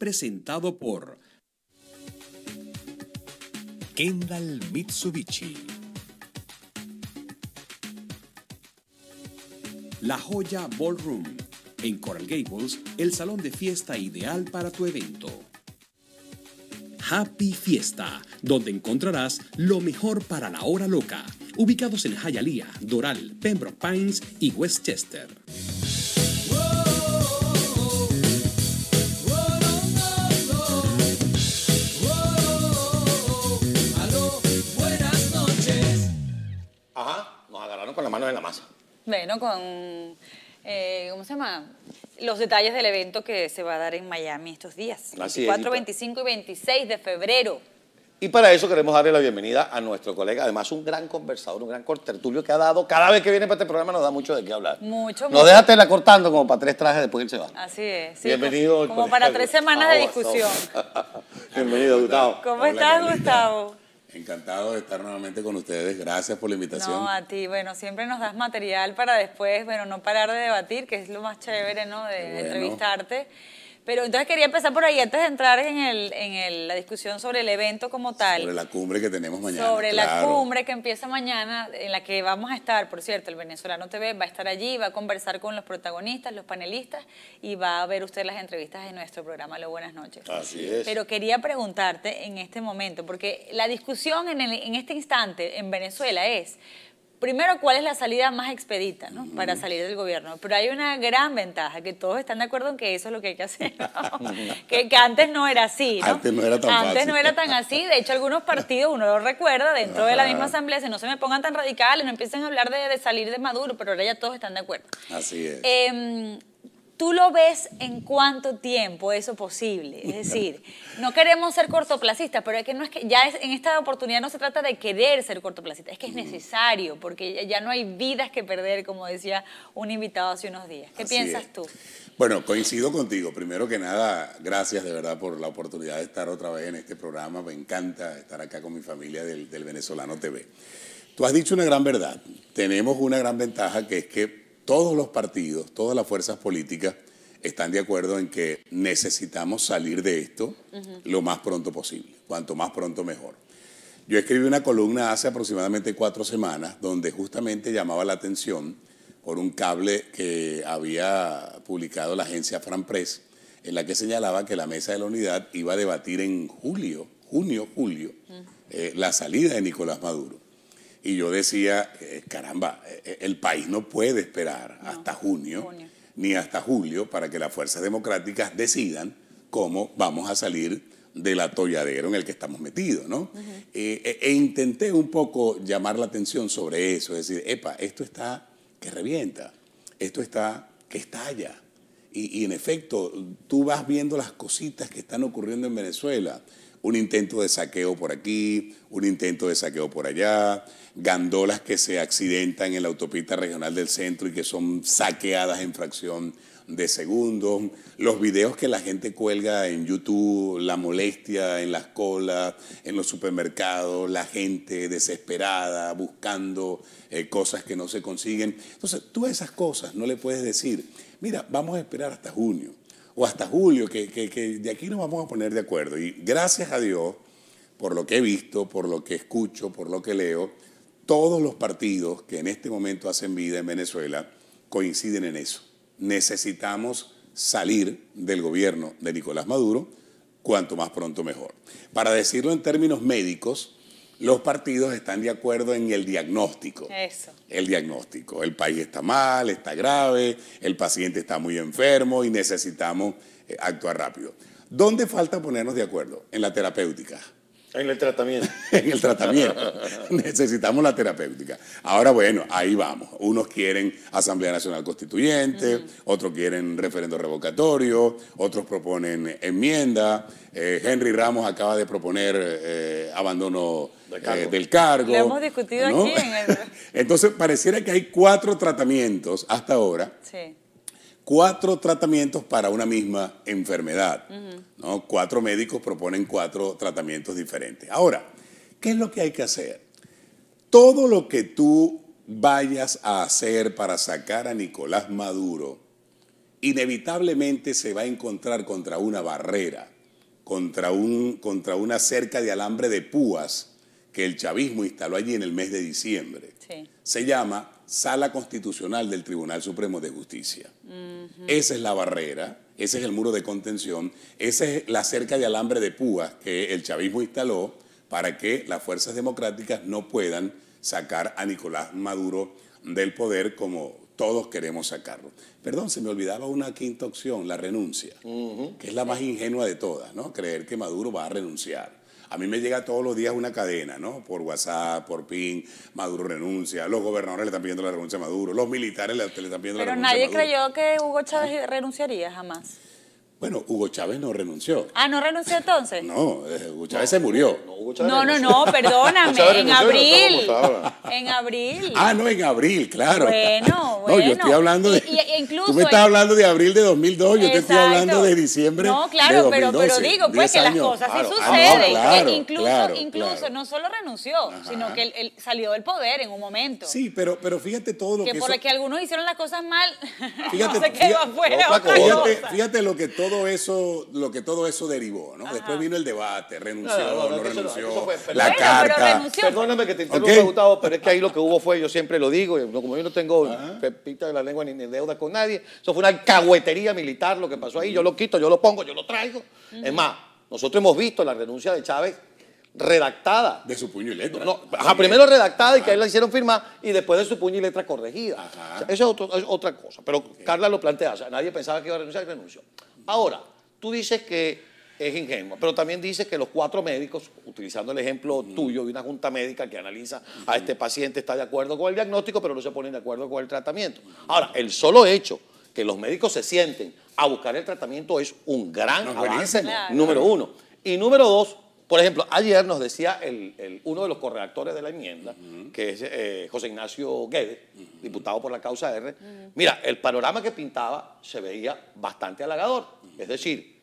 presentado por Kendall Mitsubishi. La joya Ballroom. En Coral Gables, el salón de fiesta ideal para tu evento. Happy Fiesta, donde encontrarás lo mejor para la hora loca. Ubicados en Hialeah, Doral, Pembroke Pines y Westchester. en la masa. Bueno, con, eh, ¿cómo se llama? Los detalles del evento que se va a dar en Miami estos días. Así 24, 25 y 26 de febrero. Y para eso queremos darle la bienvenida a nuestro colega, además un gran conversador, un gran tertulio que ha dado, cada vez que viene para este programa nos da mucho de qué hablar. Mucho, Nos déjate la cortando como para tres trajes después él se va. Así es. Bienvenido. Como, para tres semanas de discusión. Bienvenido, Gustavo. ¿Cómo estás, Gustavo? Encantado de estar nuevamente con ustedes. Gracias por la invitación. No, a ti. Bueno, siempre nos das material para después, bueno, no parar de debatir, que es lo más chévere, ¿no? De entrevistarte. Pero entonces quería empezar por ahí antes de entrar en, el, en la discusión sobre el evento como tal. Sobre la cumbre que tenemos mañana. Sobre la cumbre que empieza mañana, en la que vamos a estar, por cierto, el Venezolano TV va a estar allí, va a conversar con los protagonistas, los panelistas y va a ver usted las entrevistas en nuestro programa Lo Buenas Noches. Así es. Pero quería preguntarte en este momento, porque la discusión en, en este instante en Venezuela es primero, cuál es la salida más expedita para salir del gobierno. Pero hay una gran ventaja, que todos están de acuerdo en que eso es lo que hay que hacer. Que, antes no era así. Antes no era tan Antes no era tan así. De hecho, algunos partidos, uno lo recuerda, dentro de la misma asamblea, si no se me pongan tan radicales, no empiecen a hablar de, salir de Maduro, pero ahora ya todos están de acuerdo. Así es. Em, ¿Tú lo ves en cuánto tiempo eso posible? Es decir, no queremos ser cortoplacistas, pero es que no es que ya en esta oportunidad no se trata de querer ser cortoplacistas, es que es necesario, porque ya no hay vidas que perder, como decía un invitado hace unos días. ¿Qué piensas tú? Bueno, coincido contigo. Primero que nada, gracias de verdad por la oportunidad de estar otra vez en este programa. Me encanta estar acá con mi familia del, del Venezolano TV. Tú has dicho una gran verdad. Tenemos una gran ventaja que es que todos los partidos, todas las fuerzas políticas están de acuerdo en que necesitamos salir de esto lo más pronto posible, cuanto más pronto mejor. Yo escribí una columna hace aproximadamente cuatro semanas donde justamente llamaba la atención por un cable que había publicado la agencia Fran Press, en la que señalaba que la mesa de la unidad iba a debatir en julio, junio, julio, eh, la salida de Nicolás Maduro. Y yo decía, eh, caramba, eh, eh, el país no puede esperar hasta junio, ni hasta julio para que las fuerzas democráticas decidan cómo vamos a salir del atolladero en el que estamos metidos, ¿no? e, e, intenté un poco llamar la atención sobre eso, es decir, epa, esto está que revienta, esto está que estalla, y, en efecto, tú vas viendo las cositas que están ocurriendo en Venezuela. Un intento de saqueo por aquí, un intento de saqueo por allá, gandolas que se accidentan en la autopista regional del centro y que son saqueadas en fracción de segundos, los videos que la gente cuelga en YouTube, la molestia en las colas, en los supermercados, la gente desesperada buscando eh, cosas que no se consiguen. Entonces, tú esas cosas no le puedes decir mira, vamos a esperar hasta junio o hasta julio, que, de aquí nos vamos a poner de acuerdo. Y gracias a Dios, por lo que he visto, por lo que escucho, por lo que leo, todos los partidos que en este momento hacen vida en Venezuela coinciden en eso. Necesitamos salir del gobierno de Nicolás Maduro cuanto más pronto mejor. Para decirlo en términos médicos, los partidos están de acuerdo en el diagnóstico. Eso. El diagnóstico. El país está mal, está grave, el paciente está muy enfermo y necesitamos eh, actuar rápido. ¿Dónde falta ponernos de acuerdo? En la terapéutica. En el tratamiento. en el tratamiento. Necesitamos la terapéutica. Ahora, bueno, ahí vamos. Unos quieren Asamblea Nacional Constituyente, otros quieren referendo revocatorio, otros proponen enmienda. Eh, Henry Ramos acaba de proponer eh, abandono eh, del cargo. Lo hemos discutido aquí. En Entonces, pareciera que hay cuatro tratamientos hasta ahora. Sí cuatro tratamientos para una misma enfermedad. Cuatro médicos proponen cuatro tratamientos diferentes. Ahora, ¿qué es lo que hay que hacer? Todo lo que tú vayas a hacer para sacar a Nicolás Maduro, inevitablemente se va a encontrar contra una barrera, contra, un, contra una cerca de alambre de púas que el chavismo instaló allí en el mes de diciembre. Se llama sala constitucional del Tribunal Supremo de Justicia. Esa es la barrera, ese es el muro de contención, esa es la cerca de alambre de púas que el chavismo instaló para que las fuerzas democráticas no puedan sacar a Nicolás Maduro del poder como todos queremos sacarlo. Perdón, se me olvidaba una quinta opción, la renuncia, que es la más ingenua de todas, ¿no? Creer que Maduro va a renunciar. A mí me llega todos los días una cadena, ¿no? Por WhatsApp, por PIN, Maduro renuncia, los gobernadores le están pidiendo la renuncia a Maduro, los militares le, están pidiendo la renuncia Pero nadie creyó que Hugo Chávez renunciaría jamás. Bueno, Hugo Chávez no renunció. Ah, ¿no renunció entonces? No, eh, Hugo Chávez se murió. No, no, no, no, perdóname, en abril. En abril. Ah, no, en abril, claro. Bueno. No, yo estoy hablando de. tú me estás hablando de abril de 2002, yo te estoy hablando de diciembre. No, claro, pero, pero digo, pues que las cosas así ah, suceden. incluso, incluso no solo renunció, sino que salió del poder en un momento. Sí, pero, pero fíjate todo lo que. Que por el que algunos hicieron las cosas mal, fíjate, no se quedó fíjate, afuera. otra fíjate lo que todo eso, lo que todo eso derivó, ¿no? Después vino el debate, renunció, no, no renunció, la carta. Perdóname que te interrumpa, Gustavo, pero es que ahí lo que hubo fue, yo siempre lo digo, como yo no tengo pita de la lengua ni, deuda con nadie. Eso fue una cagüetería militar lo que pasó ahí. Yo lo quito, yo lo pongo, yo lo traigo. Es más, nosotros hemos visto la renuncia de Chávez redactada. De su puño y letra. primero redactada y que ahí la hicieron firmar y después de su puño y letra corregida. eso es, otra cosa. Pero Carla lo plantea. nadie pensaba que iba a renunciar y renunció. Ahora, tú dices que es ingenuo, Pero también dice que los cuatro médicos, utilizando el ejemplo tuyo de una junta médica que analiza a este paciente, está de acuerdo con el diagnóstico, pero no se ponen de acuerdo con el tratamiento. Ahora, el solo hecho que los médicos se sienten a buscar el tratamiento es un gran avance, número uno. Y número dos, por ejemplo, ayer nos decía el, uno de los corredactores de la enmienda, que es eh, José Ignacio Guedes, diputado por la causa R, mira, el panorama que pintaba se veía bastante halagador. Es decir,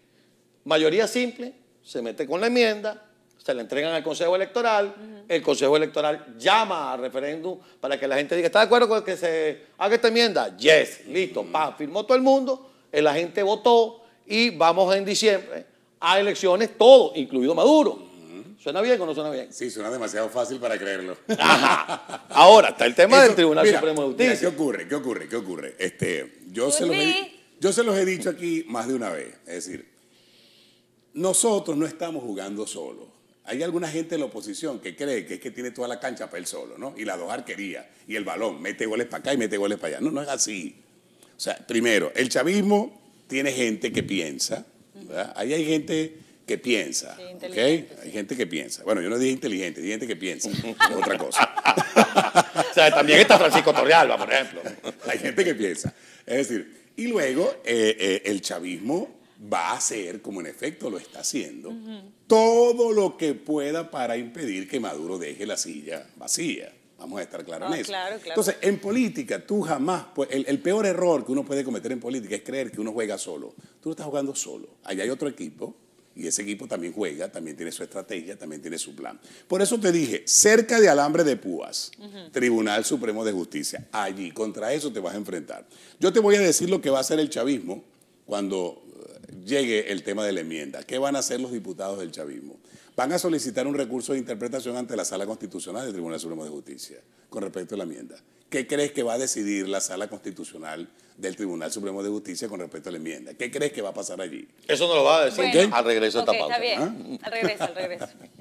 mayoría simple, se mete con la enmienda, se la entregan al Consejo Electoral, el Consejo Electoral llama a referéndum para que la gente diga, ¿está de acuerdo con que se haga esta enmienda? Yes, listo, pa, firmó todo el mundo, la gente votó y vamos en diciembre a elecciones todo, incluido Maduro. ¿Suena bien o no suena bien? Sí, suena demasiado fácil para creerlo. Ahora, está el tema del Tribunal Supremo de Justicia. ¿Qué ocurre? ¿Qué ocurre? ¿Qué ocurre? Este, yo, se los yo se los he dicho aquí más de una vez. Es decir, nosotros no estamos jugando solos. Hay alguna gente de la oposición que cree que es que tiene toda la cancha para él solo, ¿no? Y las dos arquerías y el balón, mete goles para acá y mete goles para allá. No, no es así. O sea, primero, el chavismo tiene gente que piensa, ¿verdad? Ahí hay gente que piensa, ¿ok? Hay gente que piensa. Bueno, yo no dije inteligente, dije gente que piensa, es otra cosa. o sea, también está Francisco Torrealba, por ejemplo. hay gente que piensa. Es decir, y luego eh, eh, el chavismo va a hacer, como en efecto lo está haciendo, todo lo que pueda para impedir que Maduro deje la silla vacía. Vamos a estar claros en ah, eso. Entonces, en política, tú jamás, el, peor error que uno puede cometer en política es creer que uno juega solo. Tú no estás jugando solo. Allá hay otro equipo y ese equipo también juega, también tiene su estrategia, también tiene su plan. Por eso te dije, cerca de Alambre de Púas, Tribunal Supremo de Justicia, allí, contra eso te vas a enfrentar. Yo te voy a decir lo que va a hacer el chavismo cuando llegue el tema de la enmienda. ¿Qué van a hacer los diputados del chavismo? Van a solicitar un recurso de interpretación ante la Sala Constitucional del Tribunal Supremo de Justicia con respecto a la enmienda. ¿Qué crees que va a decidir la Sala Constitucional del Tribunal Supremo de Justicia con respecto a la enmienda? ¿Qué crees que va a pasar allí? Eso no lo va a decir al regreso de esta Está bien. Al regreso, al regreso.